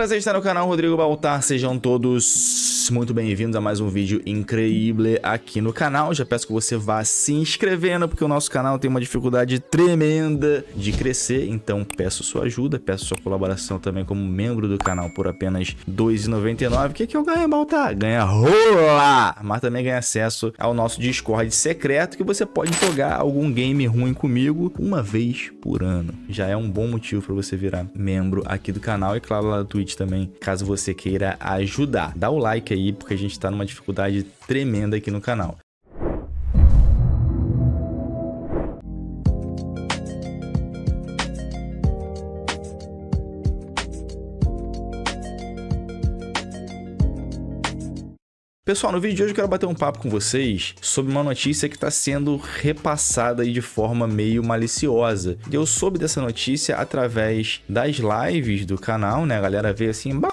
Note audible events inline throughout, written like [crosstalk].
galera, você está no canal Rodrigo Baltar, sejam todos muito bem-vindos a mais um vídeo incrível aqui no canal. Já peço que você vá se inscrevendo, porque o nosso canal tem uma dificuldade tremenda de crescer, então peço sua ajuda, peço sua colaboração também como membro do canal por apenas R$ 2,99. O que é que eu ganho, Baltar? Ganha rola! Mas também ganha acesso ao nosso Discord secreto, que você pode jogar algum game ruim comigo uma vez por ano. Já é um bom motivo para você virar membro aqui do canal e claro lá no Twitch também, caso você queira ajudar. Dá o like aí, porque a gente tá numa dificuldade tremenda aqui no canal. Pessoal, no vídeo de hoje eu quero bater um papo com vocês sobre uma notícia que está sendo repassada aí de forma meio maliciosa. Eu soube dessa notícia através das lives do canal, né? A galera veio assim, bah,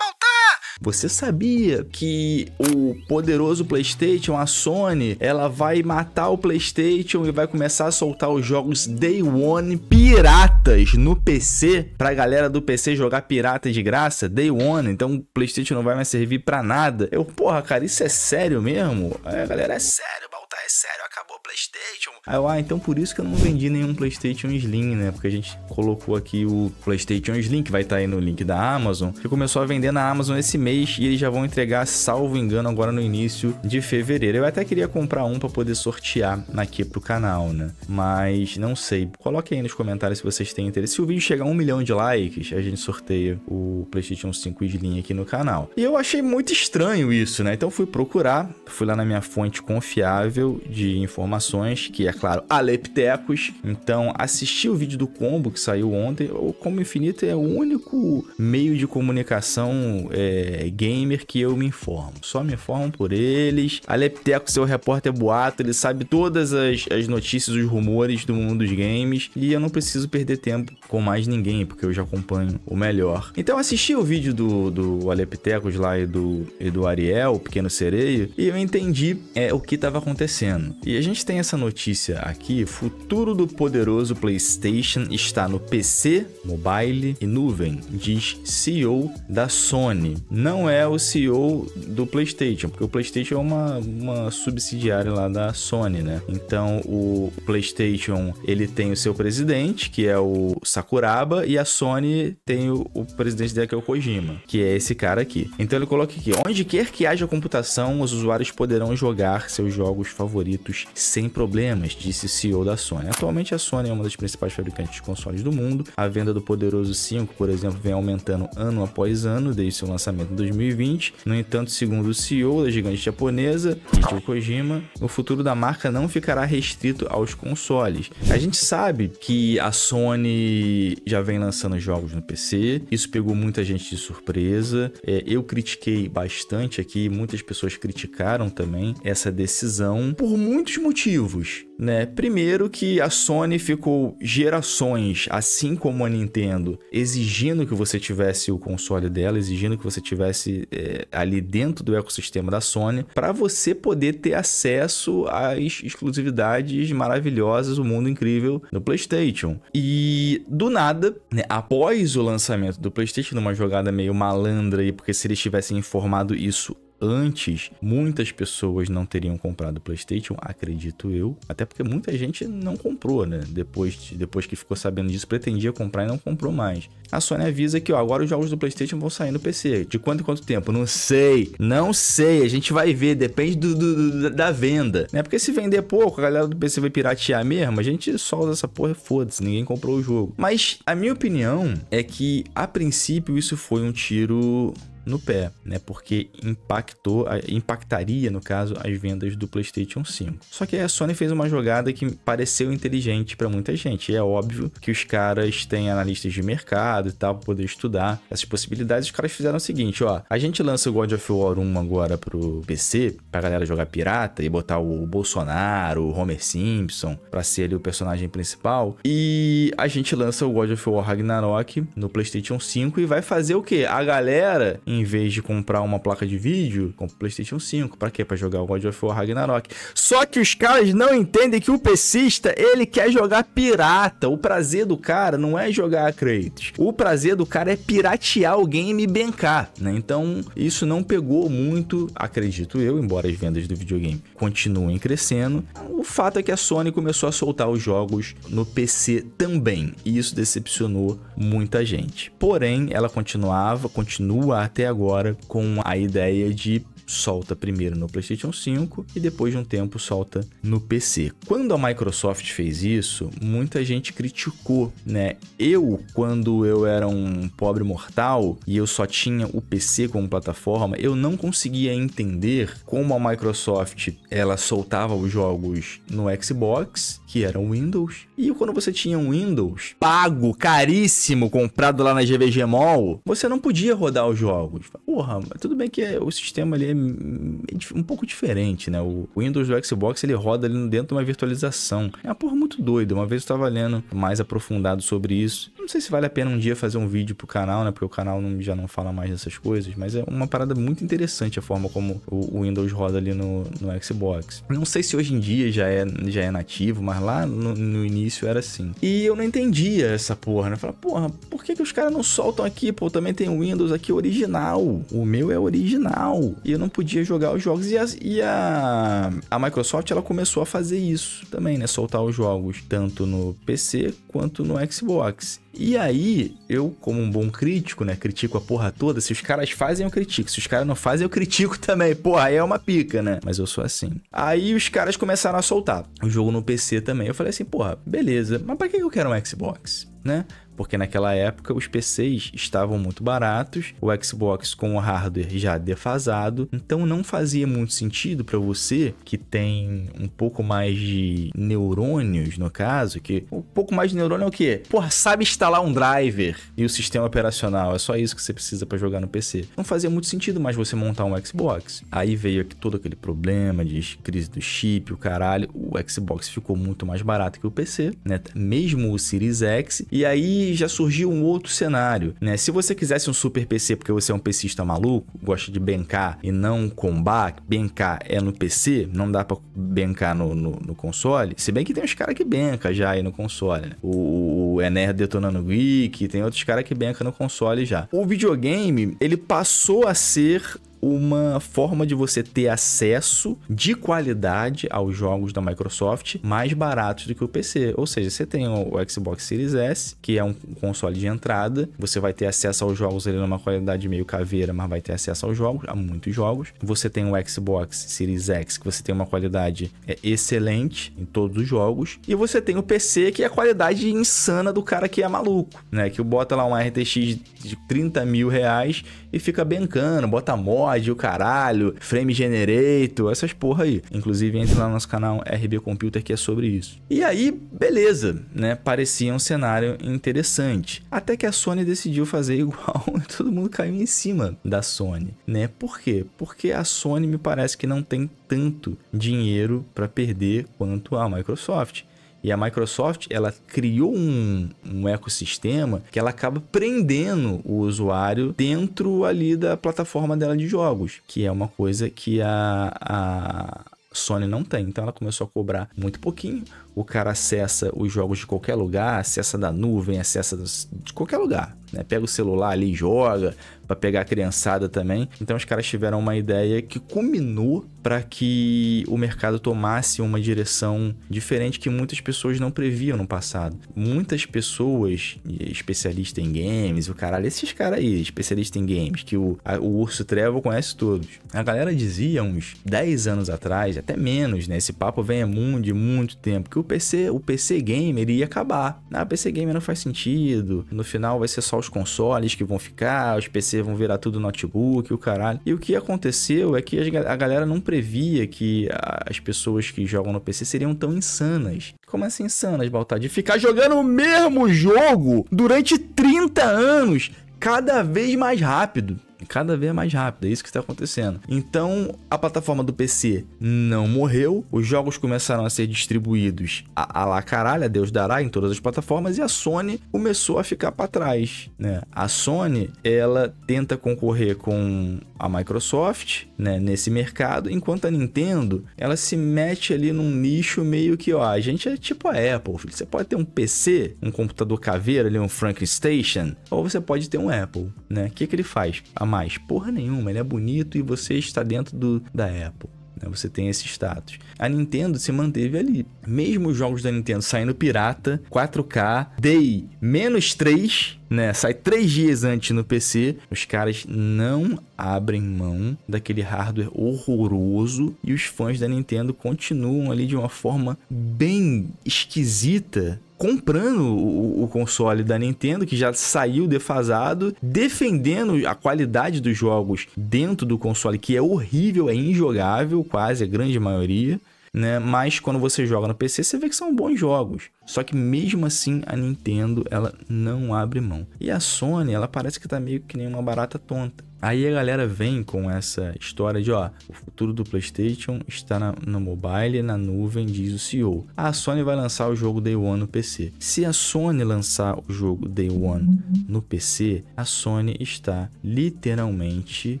você sabia que o poderoso PlayStation, a Sony, ela vai matar o PlayStation e vai começar a soltar os jogos Day One piratas no PC pra galera do PC jogar pirata de graça, Day One, então o PlayStation não vai mais servir pra nada. Eu, porra, cara, isso é sério mesmo? É, galera, é sério, é sério, acabou o PlayStation. Aí eu, ah, então por isso que eu não vendi nenhum PlayStation Slim, né? Porque a gente colocou aqui o PlayStation Slim, que vai estar tá aí no link da Amazon, que começou a vender na Amazon esse mês e eles já vão entregar, salvo engano, agora no início de fevereiro. Eu até queria comprar um para poder sortear aqui pro canal, né? Mas não sei. Coloque aí nos comentários se vocês têm interesse. Se o vídeo chegar a um milhão de likes, a gente sorteia o PlayStation 5 Slim aqui no canal. E eu achei muito estranho isso, né? Então fui procurar, fui lá na minha fonte confiável de informações, que é claro, Aleptecos. Então, assisti o vídeo do combo que saiu ontem. O Combo Infinito é o único meio de comunicação é, gamer que eu me informo. Só me informo por eles. Aleptecos é o repórter boato, ele sabe todas as, as notícias, os rumores do mundo dos games. E eu não preciso perder tempo com mais ninguém, porque eu já acompanho o melhor. Então, assisti o vídeo do, do Aleptecos lá e do, e do Ariel, o Pequeno Sereio, e eu entendi é, o que estava acontecendo acontecendo. E a gente tem essa notícia aqui: futuro do poderoso PlayStation está no PC, mobile e nuvem, diz CEO da Sony. Não é o CEO do PlayStation, porque o PlayStation é uma, uma subsidiária lá da Sony, né? Então o PlayStation ele tem o seu presidente, que é o Sakuraba, e a Sony tem o, o presidente dela, que é o Kojima, que é esse cara aqui. Então ele coloca aqui: onde quer que haja computação, os usuários poderão jogar seus jogos favoritos sem problemas, disse o CEO da Sony. Atualmente a Sony é uma das principais fabricantes de consoles do mundo. A venda do Poderoso 5, por exemplo, vem aumentando ano após ano desde seu lançamento em 2020. No entanto, segundo o CEO da gigante japonesa, Ichiro Kojima, o futuro da marca não ficará restrito aos consoles. A gente sabe que a Sony já vem lançando jogos no PC, isso pegou muita gente de surpresa. É, eu critiquei bastante aqui, muitas pessoas criticaram também essa decisão, por muitos motivos, né? Primeiro que a Sony ficou gerações, assim como a Nintendo, exigindo que você tivesse o console dela, exigindo que você tivesse é, ali dentro do ecossistema da Sony, para você poder ter acesso às exclusividades maravilhosas, o mundo incrível do PlayStation. E do nada, né, após o lançamento do PlayStation, numa jogada meio malandra aí, porque se eles tivessem informado isso antes, muitas pessoas não teriam comprado o PlayStation, acredito eu. Até porque muita gente não comprou, né? Depois, depois que ficou sabendo disso, pretendia comprar e não comprou mais. A Sony avisa que ó, agora os jogos do PlayStation vão sair no PC. De quanto em quanto tempo? Não sei. Não sei. A gente vai ver. Depende do, do, do da venda. Né? Porque se vender pouco, a galera do PC vai piratear mesmo. A gente só usa essa porra, foda-se. Ninguém comprou o jogo. Mas a minha opinião é que, a princípio, isso foi um tiro no pé, né? Porque impactou, impactaria no caso as vendas do PlayStation 5. Só que a Sony fez uma jogada que pareceu inteligente para muita gente. E é óbvio que os caras têm analistas de mercado e tal para poder estudar essas possibilidades. Os caras fizeram o seguinte, ó, a gente lança o God of War 1 agora pro PC, pra galera jogar pirata e botar o Bolsonaro, o Homer Simpson para ser ali o personagem principal. E a gente lança o God of War Ragnarok no PlayStation 5 e vai fazer o quê? A galera em vez de comprar uma placa de vídeo, compra o PlayStation 5. Para quê? Para jogar o God of War Ragnarok. Só que os caras não entendem que o pesista, ele quer jogar pirata. O prazer do cara não é jogar a Kratos. O prazer do cara é piratear o game e bancar, né? Então, isso não pegou muito, acredito eu, embora as vendas do videogame continuem crescendo. O fato é que a Sony começou a soltar os jogos no PC também, e isso decepcionou muita gente. Porém, ela continuava, continua até até agora com a ideia de solta primeiro no PlayStation 5 e depois de um tempo solta no PC. Quando a Microsoft fez isso, muita gente criticou, né? Eu, quando eu era um pobre mortal e eu só tinha o PC como plataforma, eu não conseguia entender como a Microsoft ela soltava os jogos no Xbox, que eram Windows, e quando você tinha um Windows pago, caríssimo, comprado lá na GVG Mall, você não podia rodar os jogos. Porra, tudo bem que o sistema ali é, é um pouco diferente, né? O Windows do Xbox ele roda ali dentro de uma virtualização. É uma porra muito doida. Uma vez eu estava lendo mais aprofundado sobre isso não sei se vale a pena um dia fazer um vídeo pro canal, né? Porque o canal não, já não fala mais dessas coisas, mas é uma parada muito interessante a forma como o, o Windows roda ali no, no Xbox. não sei se hoje em dia já é, já é nativo, mas lá no, no início era assim. E eu não entendia essa porra, né? Eu falava, porra, por que, que os caras não soltam aqui? Pô, também tem Windows aqui original. O meu é original. E eu não podia jogar os jogos. E, e a, a Microsoft, ela começou a fazer isso também, né? Soltar os jogos tanto no PC quanto no Xbox. E aí, eu, como um bom crítico, né? Critico a porra toda. Se os caras fazem, eu critico. Se os caras não fazem, eu critico [laughs] também. Porra, aí é uma pica, né? Mas eu sou assim. Aí os caras começaram a soltar o jogo no PC também. Eu falei assim, porra, beleza, mas pra que eu quero um Xbox? Né? porque naquela época os PCs estavam muito baratos, o Xbox com o hardware já defasado, então não fazia muito sentido para você que tem um pouco mais de neurônios, no caso, que um pouco mais de neurônio é o quê? Porra, sabe instalar um driver e o sistema operacional, é só isso que você precisa para jogar no PC. Não fazia muito sentido mais você montar um Xbox. Aí veio todo aquele problema de crise do chip, o caralho, o Xbox ficou muito mais barato que o PC, né? Mesmo o Series X. E aí já surgiu um outro cenário, né? Se você quisesse um super PC porque você é um PCista maluco, gosta de bencar e não combar, bencar é no PC, não dá para bencar no, no, no, console, se bem que tem uns caras que benca já aí no console, né? O, o Ener detonando geek, tem outros caras que benca no console já. O videogame, ele passou a ser uma forma de você ter acesso de qualidade aos jogos da Microsoft mais baratos do que o PC. Ou seja, você tem o Xbox Series S, que é um console de entrada, você vai ter acesso aos jogos ali numa qualidade meio caveira, mas vai ter acesso aos jogos, a muitos jogos. Você tem o Xbox Series X, que você tem uma qualidade é, excelente em todos os jogos. E você tem o PC, que é a qualidade insana do cara que é maluco, né? Que bota lá um RTX de 30 mil reais e fica bencando, bota mod, mod, o caralho, frame generator, essas porra aí. Inclusive, entre lá no nosso canal RB Computer que é sobre isso. E aí, beleza, né? Parecia um cenário interessante. Até que a Sony decidiu fazer [laughs] igual e todo mundo caiu em cima da Sony, né? Por quê? Porque a Sony me parece que não tem tanto dinheiro para perder quanto a Microsoft. E a Microsoft, ela criou um, um ecossistema que ela acaba prendendo o usuário dentro ali da plataforma dela de jogos, que é uma coisa que a, a Sony não tem. Então ela começou a cobrar muito pouquinho o cara acessa os jogos de qualquer lugar, acessa da nuvem, acessa de qualquer lugar, né? Pega o celular ali e joga, para pegar a criançada também. Então os caras tiveram uma ideia que culminou para que o mercado tomasse uma direção diferente que muitas pessoas não previam no passado. Muitas pessoas, especialistas em games, o caralho, esses caras aí, especialistas em games, que o, a, o Urso trevo conhece todos. A galera dizia uns 10 anos atrás, até menos, né? Esse papo vem mundo muito, muito tempo, que o PC, o PC gamer ia acabar. Ah, né? PC gamer não faz sentido. No final vai ser só os consoles que vão ficar, os PC vão virar tudo notebook, o caralho. E o que aconteceu é que a galera não previa que as pessoas que jogam no PC seriam tão insanas. Como assim insanas, Baltar? De ficar jogando o mesmo jogo durante 30 anos, cada vez mais rápido cada vez mais rápida. É isso que está acontecendo. Então, a plataforma do PC não morreu, os jogos começaram a ser distribuídos a, a la caralho, a Deus dará em todas as plataformas, e a Sony começou a ficar para trás. Né? A Sony ela tenta concorrer com a Microsoft né, nesse mercado, enquanto a Nintendo ela se mete ali num nicho meio que ó, a gente é tipo a Apple, filho. Você pode ter um PC, um computador caveira, ali um Frank Station, ou você pode ter um Apple, né? O que que ele faz? A mais? Porra nenhuma, ele é bonito e você está dentro do, da Apple. Né? Você tem esse status. A Nintendo se manteve ali. Mesmo os jogos da Nintendo saindo pirata, 4K, Day menos 3, né? Sai 3 dias antes no PC. Os caras não abrem mão daquele hardware horroroso e os fãs da Nintendo continuam ali de uma forma bem esquisita comprando o, o, console da Nintendo, que já saiu defasado, defendendo a qualidade dos jogos dentro do console, que é horrível, é injogável, quase a grande maioria. Né? Mas quando você joga no PC, você vê que são bons jogos. Só que mesmo assim, a Nintendo ela não abre mão. E a Sony, ela parece que tá meio que nem uma barata tonta. Aí a galera vem com essa história de, ó, o futuro do PlayStation está na, no mobile, na nuvem, diz o CEO. A Sony vai lançar o jogo Day One no PC. Se a Sony lançar o jogo Day One no PC, a Sony está literalmente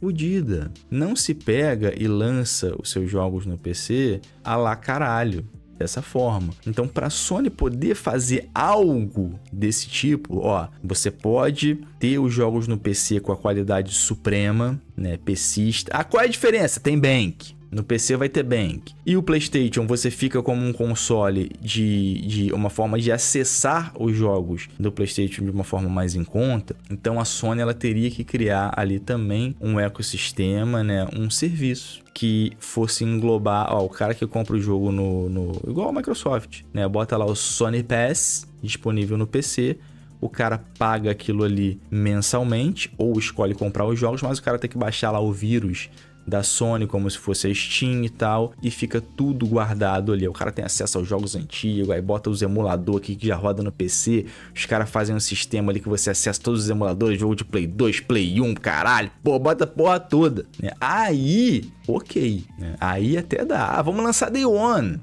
fodida. Não se pega e lança os seus jogos no PC a lá caralho dessa forma. Então, para a Sony poder fazer algo desse tipo, ó, você pode ter os jogos no PC com a qualidade suprema, né, PCista. Ah, qual é a diferença? Tem bank. No PC vai ter bank. E o PlayStation você fica como um console de, de uma forma de acessar os jogos do PlayStation de uma forma mais em conta. Então a Sony ela teria que criar ali também um ecossistema, né, um serviço que fosse englobar, ó, o cara que compra o jogo no, no igual a Microsoft, né? Bota lá o Sony Pass disponível no PC, o cara paga aquilo ali mensalmente ou escolhe comprar os jogos, mas o cara tem que baixar lá o vírus da Sony, como se fosse a Steam e tal, e fica tudo guardado ali. O cara tem acesso aos jogos antigos, aí bota os emuladores aqui que já roda no PC, os caras fazem um sistema ali que você acessa todos os emuladores, jogo de Play 2, Play 1, caralho, pô, bota a porra toda. Né? Aí, ok. É, aí até dá, ah, vamos lançar Day One.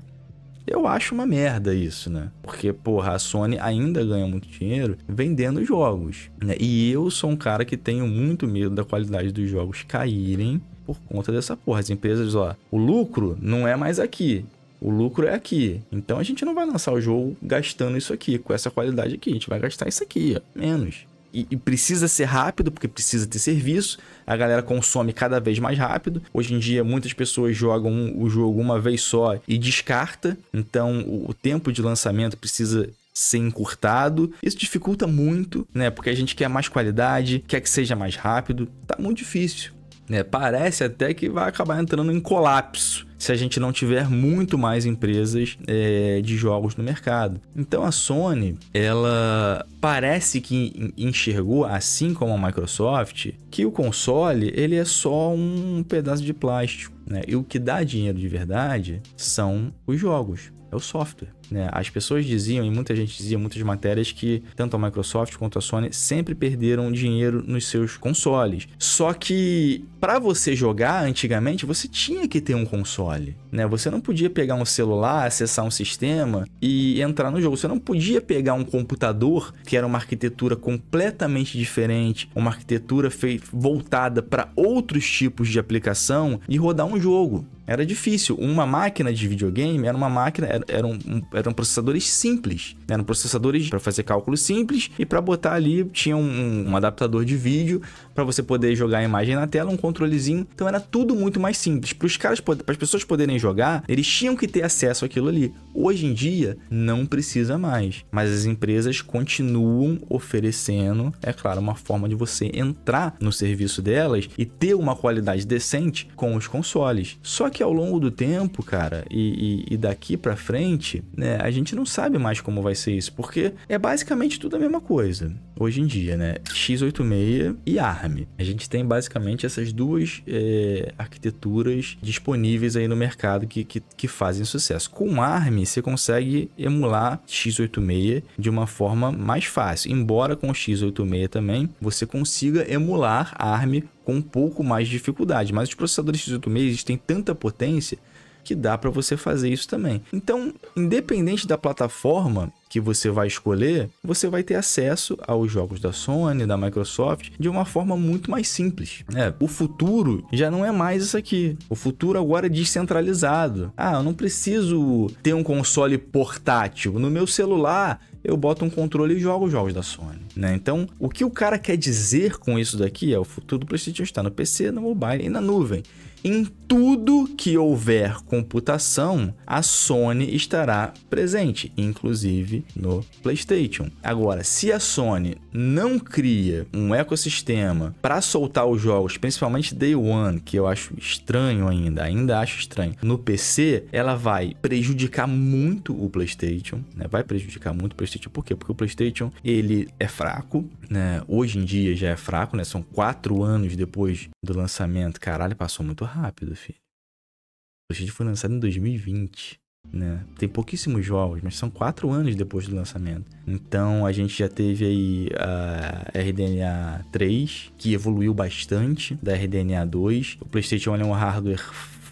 Eu acho uma merda isso, né? Porque, porra, a Sony ainda ganha muito dinheiro vendendo jogos. Né? E eu sou um cara que tenho muito medo da qualidade dos jogos caírem por conta dessa porra. As empresas, ó, o lucro não é mais aqui. O lucro é aqui. Então a gente não vai lançar o jogo gastando isso aqui, com essa qualidade aqui. A gente vai gastar isso aqui, ó, menos e, e, precisa ser rápido, porque precisa ter serviço. A galera consome cada vez mais rápido. Hoje em dia, muitas pessoas jogam o jogo uma vez só e descarta. Então, o, o tempo de lançamento precisa ser encurtado. Isso dificulta muito, né? Porque a gente quer mais qualidade, quer que seja mais rápido. Tá muito difícil, né? Parece até que vai acabar entrando em colapso se a gente não tiver muito mais empresas é, de jogos no mercado. Então a Sony, ela parece que enxergou, assim como a Microsoft, que o console ele é só um pedaço de plástico. Né? E o que dá dinheiro de verdade são os jogos, é o software. Né? As pessoas diziam, e muita gente dizia, muitas matérias, que tanto a Microsoft quanto a Sony sempre perderam dinheiro nos seus consoles. Só que para você jogar antigamente, você tinha que ter um console. Né? Você não podia pegar um celular, acessar um sistema e entrar no jogo. Você não podia pegar um computador, que era uma arquitetura completamente diferente, uma arquitetura voltada para outros tipos de aplicação, e rodar um jogo. Era difícil. Uma máquina de videogame era uma máquina, era, era um, um eram processadores simples. Né? Eram processadores para fazer cálculos simples e para botar ali tinha um, um adaptador de vídeo para você poder jogar a imagem na tela, um controlezinho. Então era tudo muito mais simples. Para os caras, para as pessoas poderem jogar, eles tinham que ter acesso àquilo ali. Hoje em dia não precisa mais, mas as empresas continuam oferecendo, é claro, uma forma de você entrar no serviço delas e ter uma qualidade decente com os consoles. Só que ao longo do tempo, cara, e, e, e daqui para frente, né? A gente não sabe mais como vai ser isso, porque é basicamente tudo a mesma coisa hoje em dia, né? x86 e ARM. A gente tem basicamente essas duas é, arquiteturas disponíveis aí no mercado que, que, que fazem sucesso. Com ARM, você consegue emular x86 de uma forma mais fácil, embora com x86 também você consiga emular ARM com um pouco mais de dificuldade, mas os processadores x86 têm tanta potência que dá para você fazer isso também. Então, independente da plataforma, que você vai escolher, você vai ter acesso aos jogos da Sony, da Microsoft, de uma forma muito mais simples. É, o futuro já não é mais isso aqui. O futuro agora é descentralizado. Ah, eu não preciso ter um console portátil. No meu celular eu boto um controle e jogo os jogos da Sony, né? Então, o que o cara quer dizer com isso daqui é o futuro do PlayStation está no PC, no mobile e na nuvem. Em tudo que houver computação, a Sony estará presente, inclusive no PlayStation. Agora, se a Sony não cria um ecossistema para soltar os jogos, principalmente Day One, que eu acho estranho ainda, ainda acho estranho, no PC, ela vai prejudicar muito o PlayStation, né? Vai prejudicar muito o PlayStation PlayStation. Por quê? Porque o PlayStation ele é fraco, né? Hoje em dia já é fraco, né? São quatro anos depois do lançamento. Caralho, passou muito rápido, filho. O PlayStation foi lançado em 2020. Né? Tem pouquíssimos jogos, mas são quatro anos depois do lançamento. Então a gente já teve aí a RDNA 3, que evoluiu bastante da RDNA 2. O PlayStation é um hardware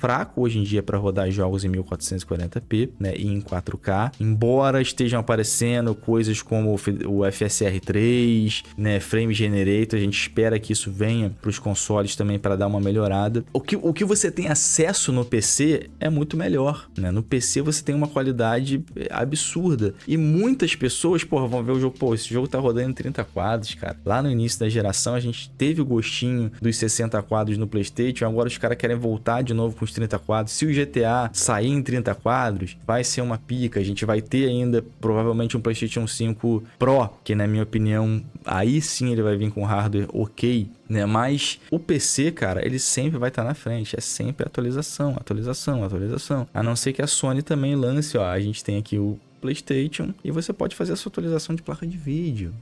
fraco hoje em dia para rodar jogos em 1440p, né, e em 4K, embora estejam aparecendo coisas como o FSR3, né, Frame Generator, a gente espera que isso venha para os consoles também para dar uma melhorada. O que, o que você tem acesso no PC é muito melhor, né? No PC você tem uma qualidade eh, absurda e muitas pessoas, porra, vão ver o jogo, pô, esse jogo tá rodando em 30 quadros, cara. Lá no início da geração a gente teve o gostinho dos 60 quadros no PlayStation, agora os caras querem voltar de novo com os uns 30 quadros. Se o GTA sair em 30 quadros, vai ser uma pica. A gente vai ter ainda provavelmente um PlayStation 5 Pro, que na minha opinião, aí sim ele vai vir com hardware ok, né? Mas o PC, cara, ele sempre vai estar tá na frente. É sempre atualização, atualização, atualização. A não ser que a Sony também lance, ó, a gente tem aqui o PlayStation e você pode fazer a sua atualização de placa de vídeo.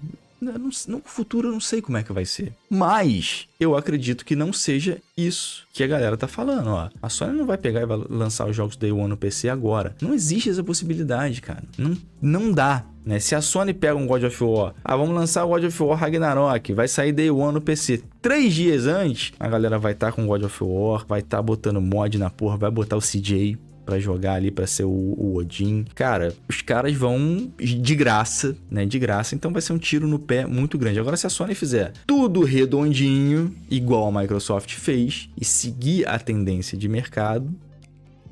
Né, não, no futuro eu não sei como é que vai ser. Mas eu acredito que não seja isso que a galera tá falando, ó. A Sony não vai pegar e vai lançar os jogos Day One no PC agora. Não existe essa possibilidade, cara. Não, não dá. Né? Se a Sony pega um God of War, ah, vamos lançar o God of War Ragnarok, vai sair Day One no PC. Três dias antes, a galera vai estar tá com God of War, vai estar tá botando mod na porra, vai botar o CJ, para jogar ali, para ser o, o, Odin. Cara, os caras vão de graça, né? De graça. Então vai ser um tiro no pé muito grande. Agora, se a Sony fizer tudo redondinho, igual a Microsoft fez, e seguir a tendência de mercado,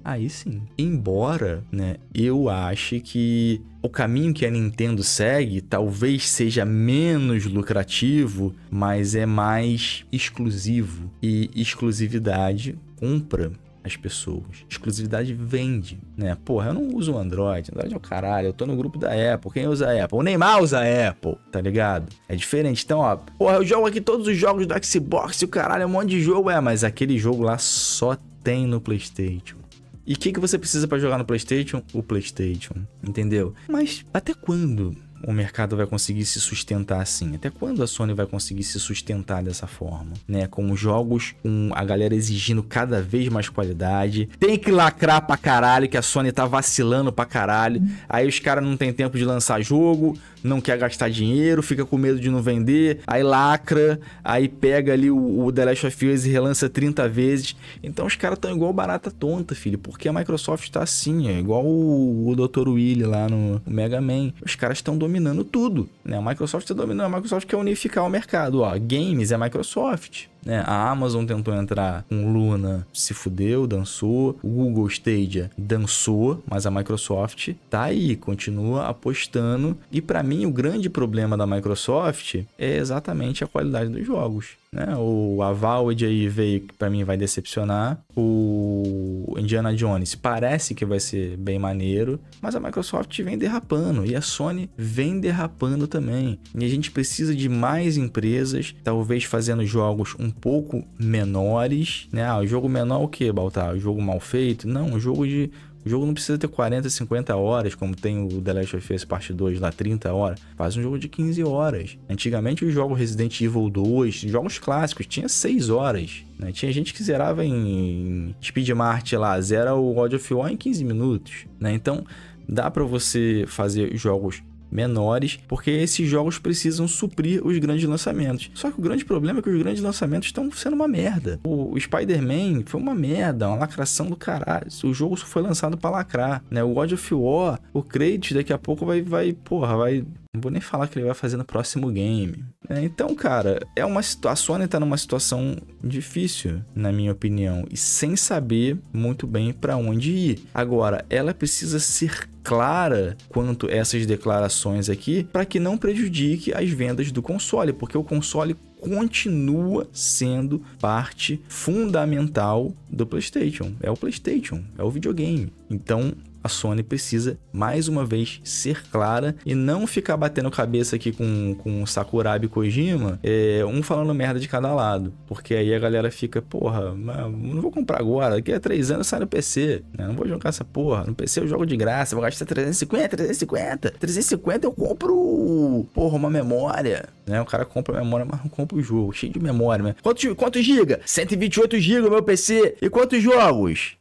aí sim. Embora, né, eu ache que o caminho que a Nintendo segue talvez seja menos lucrativo, mas é mais exclusivo. E exclusividade compra as pessoas. Exclusividade vende, né? Porra, eu não uso Android. Android é o caralho. Eu tô no grupo da Apple. Quem usa Apple? O Neymar usa Apple, tá ligado? É diferente. Então, ó, porra, eu jogo aqui todos os jogos do Xbox. e O caralho é um monte de jogo. É, mas aquele jogo lá só tem no PlayStation. E o que, que você precisa para jogar no PlayStation? O PlayStation, entendeu? Mas até quando? o mercado vai conseguir se sustentar assim? Até quando a Sony vai conseguir se sustentar dessa forma? Né? Com jogos, com a galera exigindo cada vez mais qualidade. Tem que lacrar pra caralho, que a Sony tá vacilando pra caralho. Aí os caras não tem tempo de lançar jogo, não quer gastar dinheiro, fica com medo de não vender, aí lacra, aí pega ali o, o The Last of Us e relança 30 vezes. Então os caras estão igual barata tonta, filho, porque a Microsoft tá assim, é igual o, o Dr. Willy lá no Mega Man. Os caras estão dominando tudo, né? A Microsoft tá dominando, a Microsoft quer unificar o mercado, ó. Games é Microsoft, né? A Amazon tentou entrar com Luna, se fudeu, dançou. O Google Stadia dançou, mas a Microsoft tá aí, continua apostando. E para mim, o grande problema da Microsoft é exatamente a qualidade dos jogos né? O Avowed aí veio que para mim vai decepcionar. O Indiana Jones parece que vai ser bem maneiro, mas a Microsoft vem derrapando e a Sony vem derrapando também. E a gente precisa de mais empresas, talvez fazendo jogos um pouco menores, né? Ah, o jogo menor o que, Baltar? O jogo mal feito? Não, o jogo de o jogo não precisa ter 40, 50 horas, como tem o The Last of Us Part 2 lá, 30 horas. Faz um jogo de 15 horas. Antigamente o jogo Resident Evil 2, jogos clássicos, tinha 6 horas. Né? Tinha gente que zerava em Speedmart lá, zera o God of War em 15 minutos. Né? Então dá para você fazer jogos menores, porque esses jogos precisam suprir os grandes lançamentos. Só que o grande problema é que os grandes lançamentos estão sendo uma merda. O Spider-Man foi uma merda, uma lacração do caralho. O jogo foi lançado para lacrar, né? O God of War, o Kratos daqui a pouco vai vai, porra, vai não vou nem falar que ele vai fazer no próximo game. É, então, cara, é uma a Sony tá numa situação difícil, na minha opinião, e sem saber muito bem para onde ir. Agora, ela precisa ser clara quanto essas declarações aqui para que não prejudique as vendas do console, porque o console continua sendo parte fundamental do PlayStation. É o PlayStation, é o videogame. Então, a Sony precisa, mais uma vez, ser clara e não ficar batendo cabeça aqui com, com Sakuraba e Kojima, é, um falando merda de cada lado. Porque aí a galera fica, porra, não vou comprar agora, daqui a três anos sai no PC, né? Não vou jogar essa porra. No PC eu jogo de graça, vou gastar 350, 350. 350 eu compro, porra, uma memória, né? O cara compra a memória, mas não compra o jogo, cheio de memória, né? Quantos, quantos giga? 128 giga meu PC. E quantos jogos?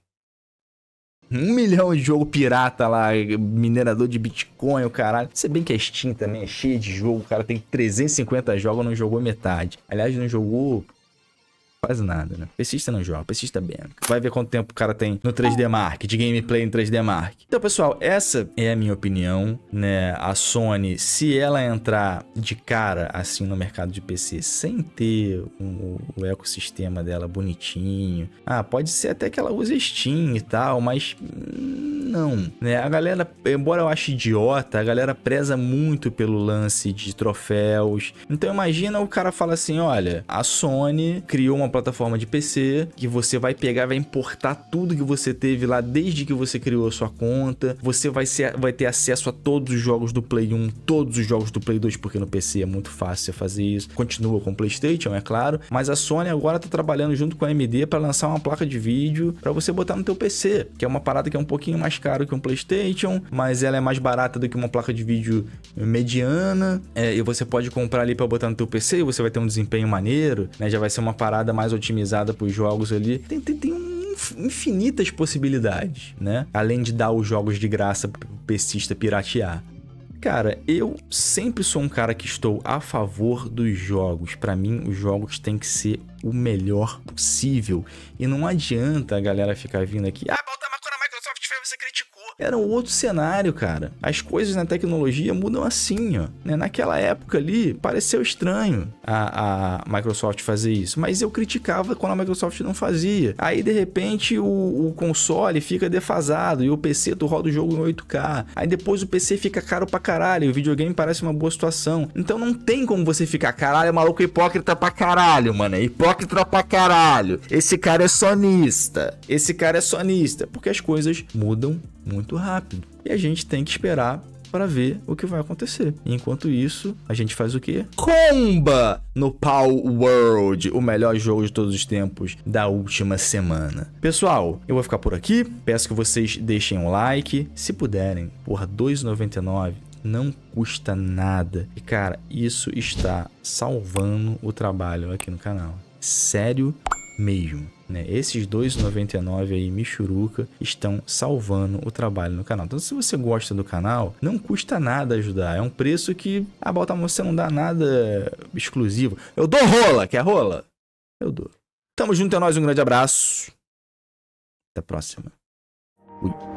Um milhão de jogo pirata lá, minerador de Bitcoin, o caralho. Se bem que é Steam também é cheio de jogo, o cara tem 350 jogos, não jogou metade. Aliás, não jogou Quase nada, né? Persista no jogo, persista bem. Vai ver quanto tempo o cara tem no 3D Mark, de gameplay no 3D Mark. Então, pessoal, essa é a minha opinião, né? A Sony, se ela entrar de cara, assim, no mercado de PC, sem ter um, o ecossistema dela bonitinho... Ah, pode ser até que ela use Steam e tal, mas... Não, né? A galera, embora eu ache idiota, a galera preza muito pelo lance de troféus. Então, imagina o cara fala assim, olha, a Sony criou uma plataforma de PC, que você vai pegar, vai importar tudo que você teve lá desde que você criou a sua conta. Você vai, ser, vai ter acesso a todos os jogos do Play 1, todos os jogos do Play 2, porque no PC é muito fácil fazer isso. Continua com o PlayStation, é claro, mas a Sony agora tá trabalhando junto com a AMD para lançar uma placa de vídeo para você botar no teu PC, que é uma parada que é um pouquinho mais caro que um PlayStation, mas ela é mais barata do que uma placa de vídeo mediana. É, e você pode comprar ali para botar no teu PC, e você vai ter um desempenho maneiro, né? Já vai ser uma parada mais otimizada para os jogos ali. Tem, tem, tem infinitas possibilidades, né? Além de dar os jogos de graça para o pesista piratear. Cara, eu sempre sou um cara que estou a favor dos jogos. Para mim, os jogos têm que ser o melhor possível. E não adianta a galera ficar vindo aqui. Ah, Baltamar, quando a Microsoft fez, você criticou era um outro cenário, cara. As coisas na tecnologia mudam assim, ó. Né? Naquela época ali, pareceu estranho a, a Microsoft fazer isso, mas eu criticava quando a Microsoft não fazia. Aí, de repente, o, o console fica defasado e o PC tu roda o jogo em 8K. Aí depois o PC fica caro pra caralho, o videogame parece uma boa situação. Então não tem como você ficar, caralho, maluco é hipócrita pra caralho, mano. É hipócrita pra caralho. Esse cara é sonista. Esse cara é sonista. Porque as coisas mudam muito rápido. E a gente tem que esperar para ver o que vai acontecer. Enquanto isso, a gente faz o quê? Comba no Power World, o melhor jogo de todos os tempos da última semana. Pessoal, eu vou ficar por aqui. Peço que vocês deixem um like, se puderem. por 2,99 não custa nada. E cara, isso está salvando o trabalho aqui no canal. Sério? mesmo. Né? Esses dois 99 aí, Michuruca, estão salvando o trabalho no canal. Então, se você gosta do canal, não custa nada ajudar. É um preço que, ah, Baltimore, você não dá nada exclusivo. Eu dou rola, quer rola? Eu dou. Tamo junto, é nóis, um grande abraço. Até a próxima. Fui.